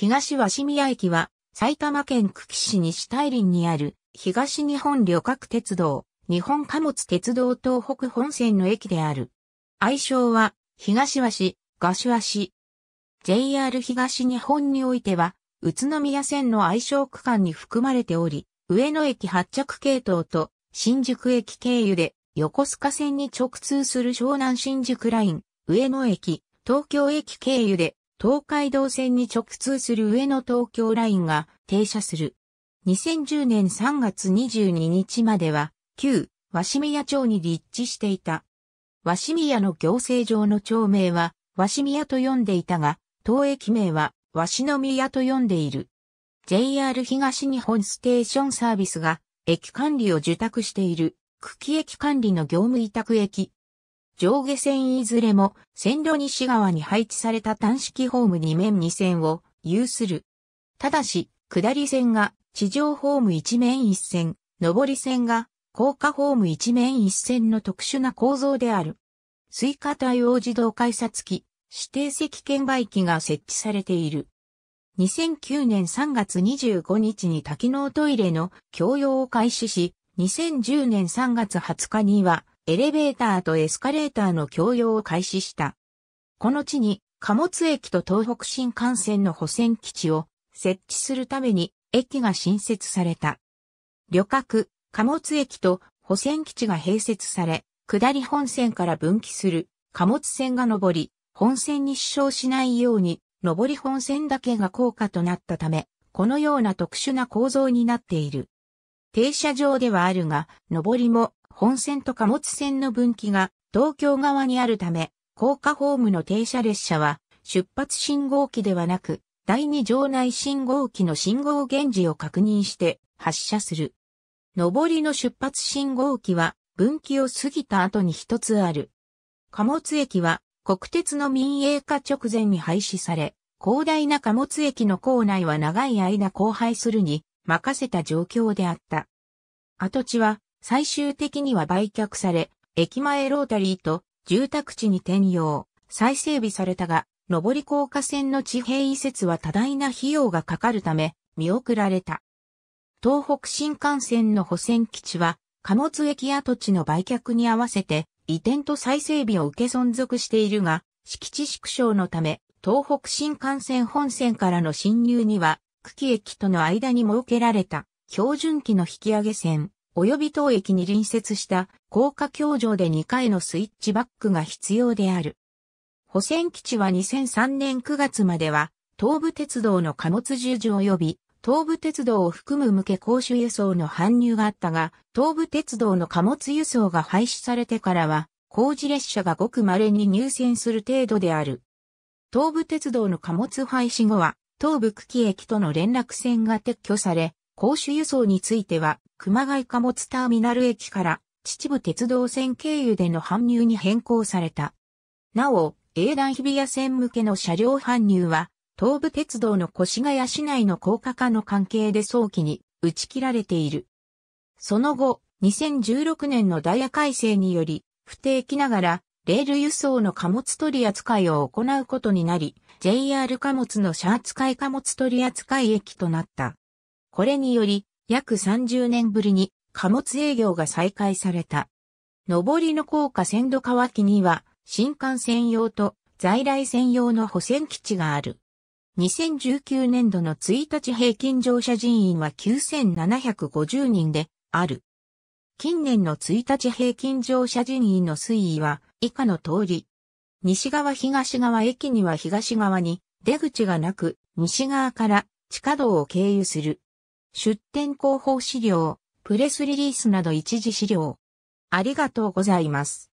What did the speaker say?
東鷲宮駅は、埼玉県久喜市西大林にある、東日本旅客鉄道、日本貨物鉄道東北本線の駅である。愛称は、東鷲、ガシュ鷲。JR 東日本においては、宇都宮線の愛称区間に含まれており、上野駅発着系統と新宿駅経由で横須賀線に直通する湘南新宿ライン、上野駅、東京駅経由で東海道線に直通する上野東京ラインが停車する。2010年3月22日までは、旧、鷲宮町に立地していた。鷲宮の行政上の町名は、鷲宮と呼んでいたが、当駅名は、鷲宮と呼んでいる。JR 東日本ステーションサービスが、駅管理を受託している、区域駅管理の業務委託駅、上下線いずれも線路西側に配置された単式ホーム2面2線を有する。ただし、下り線が地上ホーム1面1線、上り線が高架ホーム1面1線の特殊な構造である。スイカ対応自動改札機、指定席券売機が設置されている。2009年3月25日に多機能トイレの共用を開始し、2010年3月20日にはエレベーターとエスカレーターの共用を開始した。この地に貨物駅と東北新幹線の補線基地を設置するために駅が新設された。旅客、貨物駅と補線基地が併設され、下り本線から分岐する貨物線が上り、本線に支障しないように、上り本線だけが高価となったため、このような特殊な構造になっている。停車場ではあるが、上りも本線と貨物線の分岐が東京側にあるため、高架ホームの停車列車は出発信号機ではなく、第二場内信号機の信号源氏を確認して発車する。上りの出発信号機は分岐を過ぎた後に一つある。貨物駅は国鉄の民営化直前に廃止され、広大な貨物駅の構内は長い間荒廃するに任せた状況であった。跡地は最終的には売却され、駅前ロータリーと住宅地に転用、再整備されたが、上り高架線の地平移設は多大な費用がかかるため、見送られた。東北新幹線の保線基地は、貨物駅跡地の売却に合わせて、移転と再整備を受け存続しているが、敷地縮小のため、東北新幹線本線からの侵入には久喜駅との間に設けられた標準機の引き上げ線、及び当駅に隣接した高架橋上で2回のスイッチバックが必要である。保線基地は2003年9月までは、東武鉄道の貨物従事及び、東武鉄道を含む向け公衆輸送の搬入があったが、東武鉄道の貨物輸送が廃止されてからは、工事列車がごく稀に入線する程度である。東武鉄道の貨物廃止後は、東部久喜駅との連絡線が撤去され、公衆輸送については、熊谷貨物ターミナル駅から秩父鉄道線経由での搬入に変更された。なお、英団日比谷線向けの車両搬入は、東武鉄道の越谷市内の高架化の関係で早期に打ち切られている。その後、2016年のダイヤ改正により、不定期ながらレール輸送の貨物取扱いを行うことになり、JR 貨物の車扱い貨物取扱い駅となった。これにより、約30年ぶりに貨物営業が再開された。上りの高架線路川木には、新幹線用と在来線用の保線基地がある。2019年度の1日平均乗車人員は9750人である。近年の1日平均乗車人員の推移は以下の通り。西側東側駅には東側に出口がなく、西側から地下道を経由する。出店広報資料、プレスリリースなど一時資料。ありがとうございます。